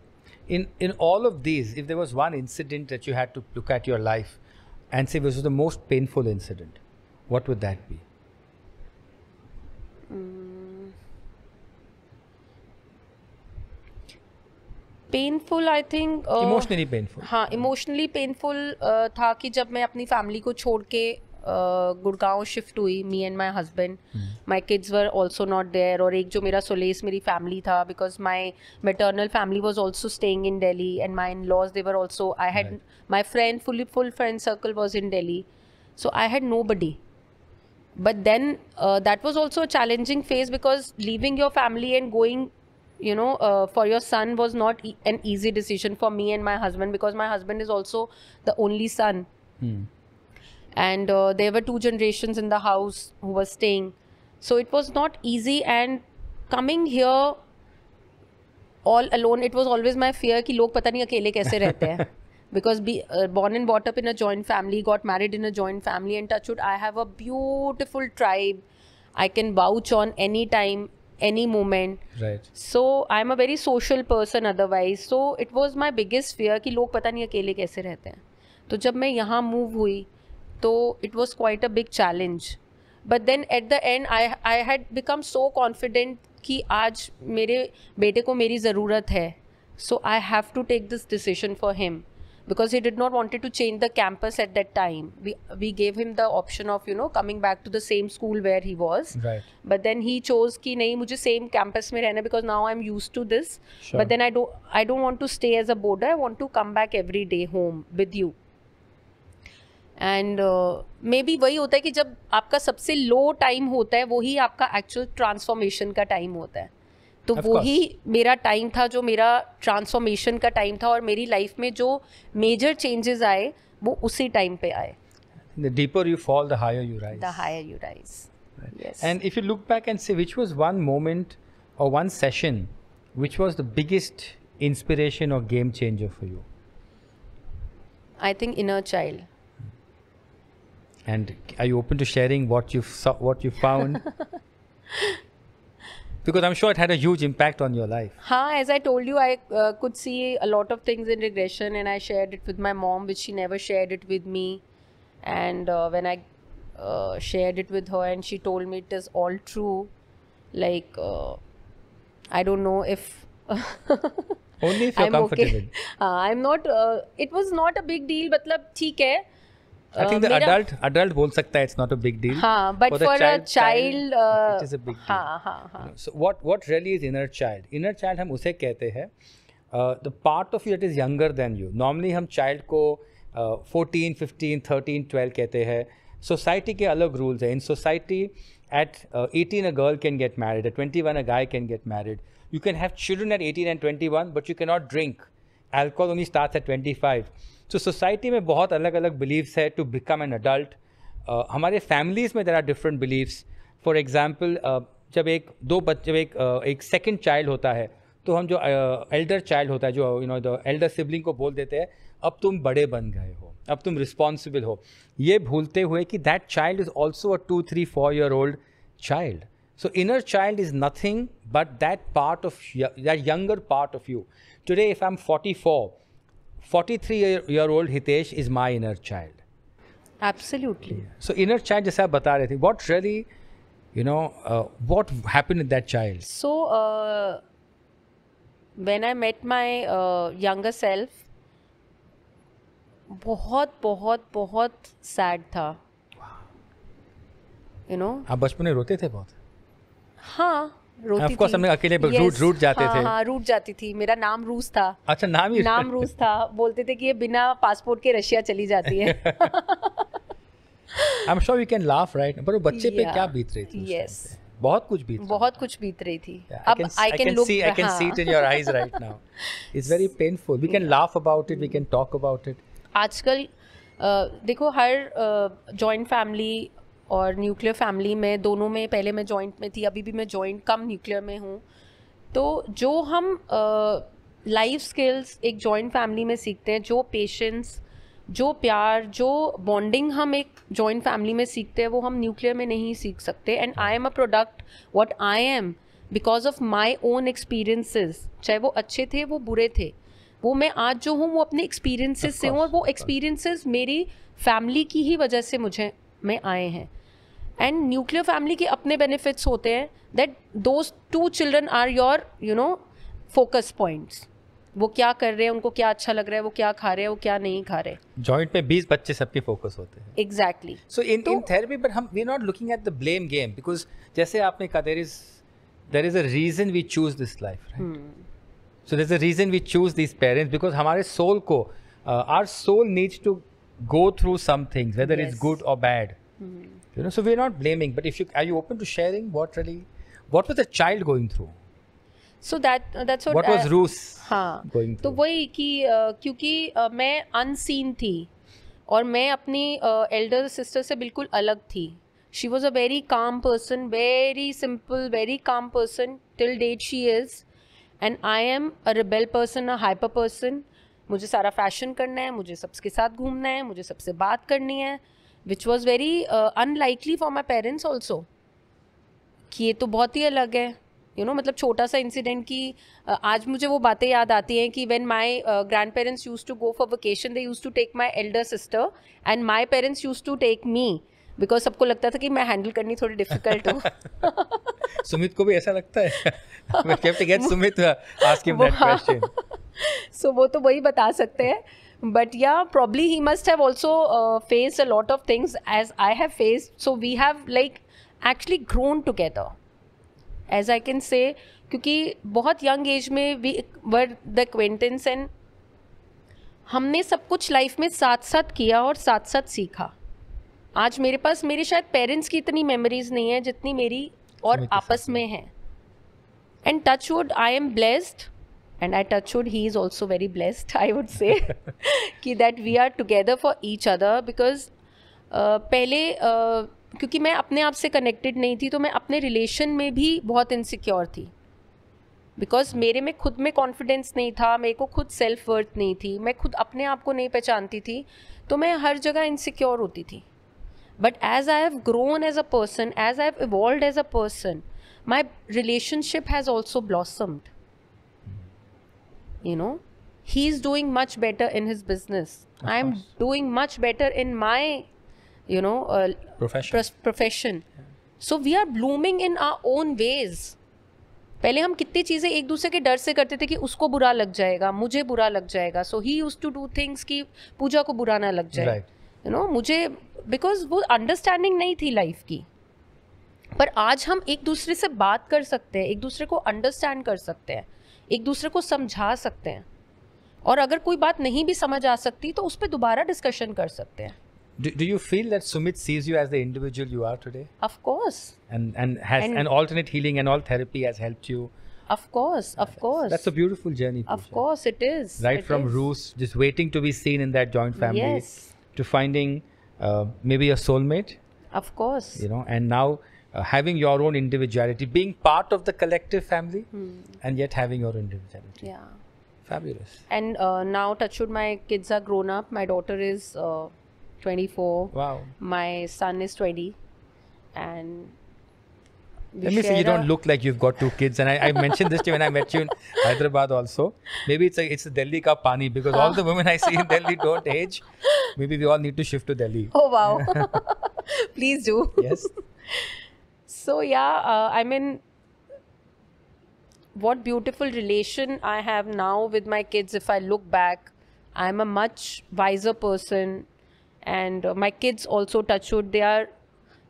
in in all of of if there was one incident that you you to look at your life and say this was the most painful incident, what would that be? Painful, painful I think emotionally painful हाँ emotionally painful uh, था कि जब मैं अपनी family को छोड़ के Gurgaon shift हुई me and my husband my kids were also not there और एक जो मेरा सोलेस मेरी फैमिली था because my maternal family was also staying in Delhi and my in laws देवर also I had my friend full full friend circle was in Delhi so I had nobody but then that was also challenging phase because living your family and going you know for your son was not an easy decision for me and my husband because my husband is also the only son and uh, there were two generations in the house who were staying so it was not easy and coming here all alone it was always my fear ki log pata nahi akele kaise rehte hain because be, uh, born and brought up in a joint family got married in a joint family and wood, i have a beautiful tribe i can vouch on any time any moment right so i'm a very social person otherwise so it was my biggest fear ki log pata nahi akele kaise rehte hain तो जब मैं यहाँ move हुई so it was quite a big challenge. But then at the end, I, I had become so confident कि आज मेरे बेटे को मेरी so I have to take this decision for him because he did not wanted to change the campus at that time we we gave him the option of you know coming back to the same school where he was but then he chose ki nahi mujhe same campus mein because now i'm used to this but then i don't i don't want to stay as a boarder i want to come back every day home with you and maybe वही होता है कि जब आपका सबसे लो time होता है वही आपका एक्चुअल ट्रांसफॉर्मेशन का टाइम होता है तो वही मेरा टाइम था जो मेरा ट्रांसफॉर्मेशन का टाइम था और मेरी लाइफ में जो मेजर चेंजेस आए वो उसी टाइम पे आए the deeper you fall the higher you rise the higher you rise right. yes and if you look back and say which was one moment or one session which was the biggest inspiration or game changer for you i think inner child And are you open to sharing what you've saw, what you found? because I'm sure it had a huge impact on your life. Ha, as I told you, I uh, could see a lot of things in regression, and I shared it with my mom, which she never shared it with me. And uh, when I uh, shared it with her, and she told me it is all true, like uh, I don't know if. Only if you're I'm comfortable. Okay. Uh, I'm not. Uh, it was not a big deal, but ठीक है. I think the adult adult बोल सकता है it's not a big deal हां but for a child it is a big हां हां हां so what what really is inner child inner child हम उसे कहते हैं the part of you it is younger than you normally हम child को फोर्टीन फिफ्टीन थर्टीन ट्वेल्व कहते हैं सोसाइटी के अलग रूल्स हैं in society at eighteen a girl can get married at twenty one a guy can get married you can have children at eighteen and twenty one but you can not drink only start at twenty five so society में बहुत अलग अलग believes है to become an adult हमारे families में there are different believes for example जब एक दो बच्चे एक uh, एक सेकेंड चाइल्ड होता है तो हम जो एल्डर uh, चाइल्ड होता है जो you know the elder sibling को बोल देते हैं अब तुम बड़े बन गए हो अब तुम रिस्पॉन्सिबल हो ये भूलते हुए कि that child is also a two three four year old child so child is nothing but that part of that younger part of you today if I am forty four 43 year old Hitesh is my inner child. Absolutely. So, inner child, जैसा आप बता रहे थे, what really, you know, uh, what happened in that child? So, uh, when I met my uh, younger self, बहुत बहुत बहुत sad था you wow. No you know? आप बचपन में रोते थे बहुत हाँ हाँ, रोती थी अकेले रूट रूट जाते हाँ, थे हाँ, रूट जाती थी मेरा नाम रूस था अच्छा नाम ही नाम रूस था बोलते थे कि ये बिना पासपोर्ट के रशिया चली जाती है I am sure you can laugh right पर बच्चे पे क्या बीत रही थी यस बहुत कुछ बीत बहुत कुछ बीत रही थी अब I can look I can see it in your eyes right now it's very painful we can laugh about it we can talk about it आजकल देखो हर जॉइंट फैमिली और न्यूक्लियर फैमिली में दोनों में पहले मैं जॉइंट में थी अभी भी मैं जॉइंट कम न्यूक्लियर में हूँ तो जो हम लाइफ स्किल्स एक जॉइंट फैमिली में सीखते हैं जो पेशेंस जो प्यार जो बॉन्डिंग हम एक जॉइंट फैमिली में सीखते हैं वो हम न्यूक्लियर में नहीं सीख सकते and I am a product what I am because of my own experiences चाहे वो अच्छे थे वो बुरे थे वो मैं आज जो हूँ वो अपने एक्सपीरियंसेस से हूँ और वो एक्सपीरियंसेस मेरी फैमिली की ही वजह से मुझे में आए हैं एंड न्यूक्लियर फैमिली के अपने बेनिफिट्स होते हैं दैट दो two children are your you know focus points वो क्या कर रहे हैं उनको क्या अच्छा लग रहा है वो क्या खा रहे हैं वो क्या नहीं खा रहे जॉइंट में बीस बच्चे सबके फोकस होते हैं exactly so in in therapy but हम we not looking at the blame game because जैसे आपने कहा there is there is a reason we choose this life so there is a reason we choose this parents because हमारे soul को our soul needs to go through something whether is good और bad Mm. You know, so we're not blaming, but if you are you open to sharing what really, what was the child going through? So that that's what was रूस हाँ तो वही कि uh, क्योंकि uh, मैं unseen थी और मैं अपनी एल्डर uh, सिस्टर से बिल्कुल अलग थी she was a very calm person very simple very calm person till date she is and I am a rebel person a hyper person मुझे सारा फैशन करना है मुझे सबके साथ घूमना है मुझे सबसे बात करनी है which was very unlikely for my parents also कि ये तो बहुत ही अलग है यू you नो know, मतलब छोटा सा इंसिडेंट कि uh, आज मुझे वो बातें याद आती हैं कि when my grandparents use to go for vacation they use to take my elder sister and my parents use to take me because सबको लगता था कि मैं हैंडल करनी थोड़ी डिफिकल्ट हूँ सुमित को भी ऐसा लगता है सुमित सो uh, हाँ। वो तो वही बता सकते हैं बट या probably he must have also face a lot of things as I have face so we have like actually grown together as I can say क्योंकि बहुत यंग एज में we were the acquaintance and हमने सब कुछ life में साथ साथ किया और साथ साथ सीखा आज मेरे पास मेरे शायद पेरेंट्स की इतनी मेमोरीज नहीं है जितनी मेरी और तो आपस में है and touch wood I am blessed and I touch wood, he is also very blessed, I would say, कि that we are together for each other because uh, पहले uh, क्योंकि मैं अपने आप से कनेक्टेड नहीं थी तो मैं अपने रिलेशन में भी बहुत इनसिक्योर थी बिकॉज मेरे में खुद में कॉन्फिडेंस नहीं था मेरे को खुद सेल्फ वर्थ नहीं थी मैं खुद अपने आप को नहीं पहचानती थी तो मैं हर जगह इनसिक्योर होती थी but as I have grown as a person as I have evolve as a person my relationship has also blossomed you know he is doing much better in his business I am doing much better in my you know profession so we are blooming in our own ways पहले हम कितनी चीज़ें एक दूसरे के डर से करते थे कि उसको बुरा लग जाएगा मुझे बुरा लग जाएगा so he use to do things कि पूजा को बुरा ना लग जाए यू नो मुझे बिकॉज वो अंडरस्टैंडिंग नहीं थी लाइफ की पर आज हम एक दूसरे से बात कर सकते हैं एक दूसरे को अंडरस्टैंड कर सकते हैं एक दूसरे को समझा सकते हैं और अगर कोई बात नहीं भी समझ आ सकती तो उस पर दोबारा डिस्कशन कर सकते हैं Do, do you feel that Sumit sees you as the individual you are today? Of course. And and has and, an alternate healing and all therapy has helped you. Of course, of that's, course. That's a beautiful journey. Of Pusha. course, it is. Right it from is. roots, just waiting to be seen in that joint family, yes. to finding uh, maybe a soulmate. Of course. You know, and now uh, having your own individuality, being part of the collective family, mm. and yet having your individuality. Yeah. Fabulous. And uh, now, Touchwood, my kids are grown up. My daughter is uh, 24. Wow. My son is 20. And. Let me say you don't look like you've got two kids, and I, I mentioned this to you when I met you in Hyderabad also. Maybe it's a it's a Delhi ka pani because all the women I see in Delhi don't age. Maybe we all need to shift to Delhi. Oh wow! Please do. Yes. So, yeah, uh, I mean, what beautiful relation I have now with my kids. If I look back, I'm a much wiser person, and uh, my kids also touchwood. They are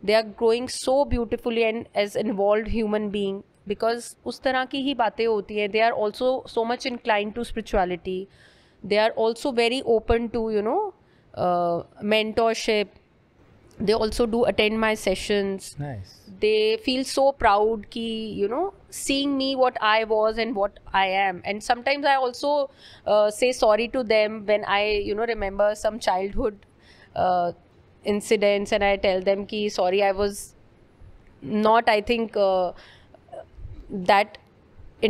they are growing so beautifully and as involved human being because उस तरह की ही बातें होती हैं. They are also so much inclined to spirituality. They are also very open to you know uh, mentorship. They also do attend my sessions. Nice they feel so proud ki you know seeing me what i was and what i am and sometimes i also uh, say sorry to them when i you know remember some childhood uh, incidents and i tell them ki sorry i was not i think uh, that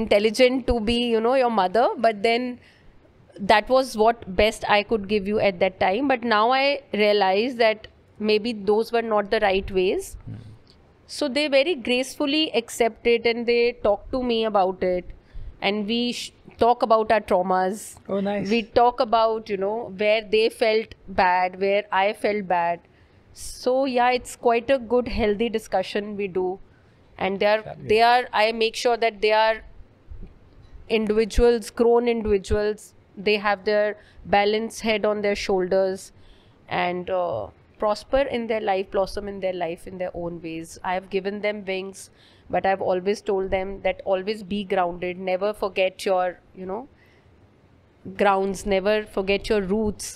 intelligent to be you know your mother but then that was what best i could give you at that time but now i realize that maybe those were not the right ways mm. So they very gracefully accept it and they talk to me about it. And we sh- talk about our traumas. Oh, nice. We talk about, you know, where they felt bad, where I felt bad. So, yeah, it's quite a good, healthy discussion we do. And they are, Fabulous. they are, I make sure that they are individuals, grown individuals. They have their balanced head on their shoulders. And, uh, prosper in their life, blossom in their life in their own ways. I have given them wings, but I've always told them that always be grounded, never forget your, you know, grounds, never forget your roots.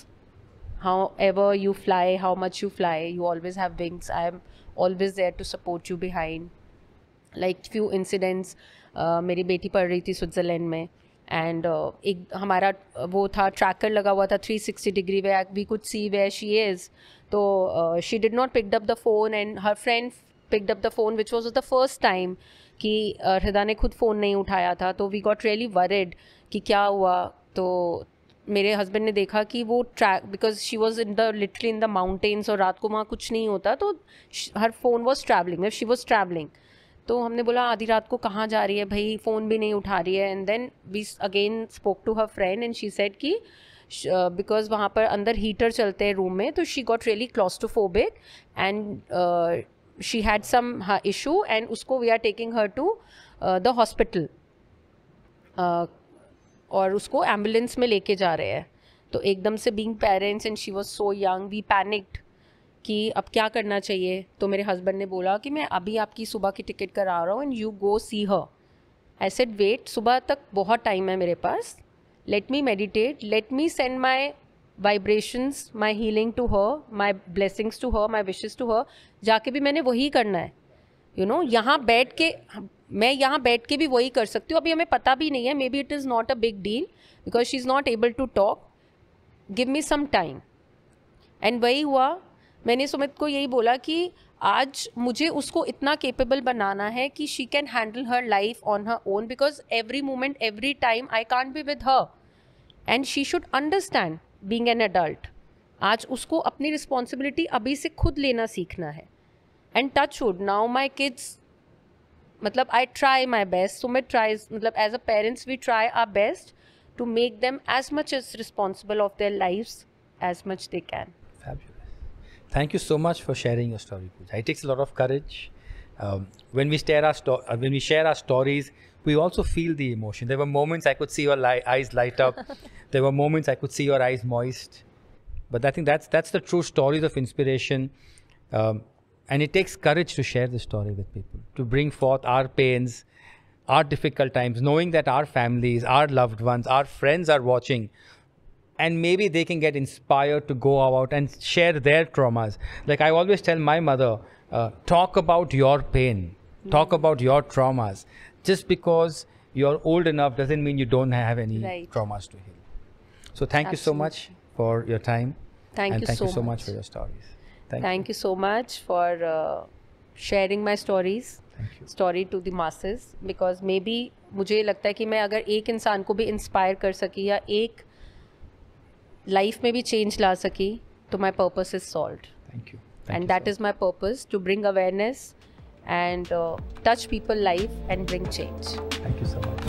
However you fly, how much you fly, you always have wings. I am always there to support you behind. Like few incidents, uh, मेरी बेटी पढ़ in Switzerland. And uh, एक हमारा वो था tracker लगा हुआ था 360 degree way we could see way she is तो she did not picked up the phone and her friend picked up the phone which was the first time कि uh, हृदय ने खुद फ़ोन नहीं उठाया था तो वी गॉट रियली वरिड कि क्या हुआ तो मेरे हस्बैंड ने देखा कि वो trek because she was in the little in the mountains और रात को वहाँ कुछ नहीं होता तो her phone was travelling she was travelling तो हमने बोला आधी रात को कहाँ जा रही है भाई फ़ोन भी नहीं उठा रही है and then we again spoke to her friend and she said कि बिकॉज वहाँ पर अंदर हीटर चलते हैं रूम में तो she got really claustrophobic and she had some issue and उसको we are taking her to the hospital और उसको एम्बुलेंस में लेके जा रहे हैं तो एकदम से being parents and she was so young we panicked कि अब क्या करना चाहिए तो मेरे हस्बैंड ने बोला कि मैं अभी आपकी सुबह की टिकट करा रहा हूँ and you go see her I said wait सुबह तक बहुत टाइम है मेरे पास let me meditate let me send my vibrations my healing to her my blessings to her my wishes to her जाके भी मैंने वही करना है यू नो यहाँ बैठ के मैं यहाँ बैठ के भी वही कर सकती हूँ अभी हमें पता भी नहीं है maybe it is not a big deal because she is not able to talk give me some time and वही हुआ मैंने सुमित को यही बोला कि आज मुझे उसको इतना केपेबल बनाना है कि she can handle her life on her own because every moment every time I can't be with her and she should understand being an adult आज उसको अपनी रिस्पॉन्सिबिलिटी अभी से खुद लेना सीखना है and touch wood now my kids मतलब I try my best Sumit tries try मतलब as a parents we try our best to make them as much as responsible of their life as much they can Thank you so much for sharing your story, It takes a lot of courage. Um, when we share our sto- uh, when we share our stories, we also feel the emotion. There were moments I could see your li- eyes light up. there were moments I could see your eyes moist. But I think that's that's the true stories of inspiration, um, and it takes courage to share the story with people, to bring forth our pains, our difficult times, knowing that our families, our loved ones, our friends are watching, and maybe they can get inspired to go out and share their traumas like i always tell my mother uh, talk about your pain talk hmm. about your traumas just because you're old enough doesn't mean you don't have any right. traumas to heal so thank Absolutely. you so much for your time thank and you thank so you so much. for your stories thank, thank you. you. so much for uh, sharing my stories story to the masses because maybe मुझे लगता है कि मैं अगर एक इंसान को भी इंस्पायर कर सकी या एक life में भी change ला सकी my purpose is solved. Thank you. and that is my purpose to bring awareness and uh, touch people life and bring change. Thank you so much.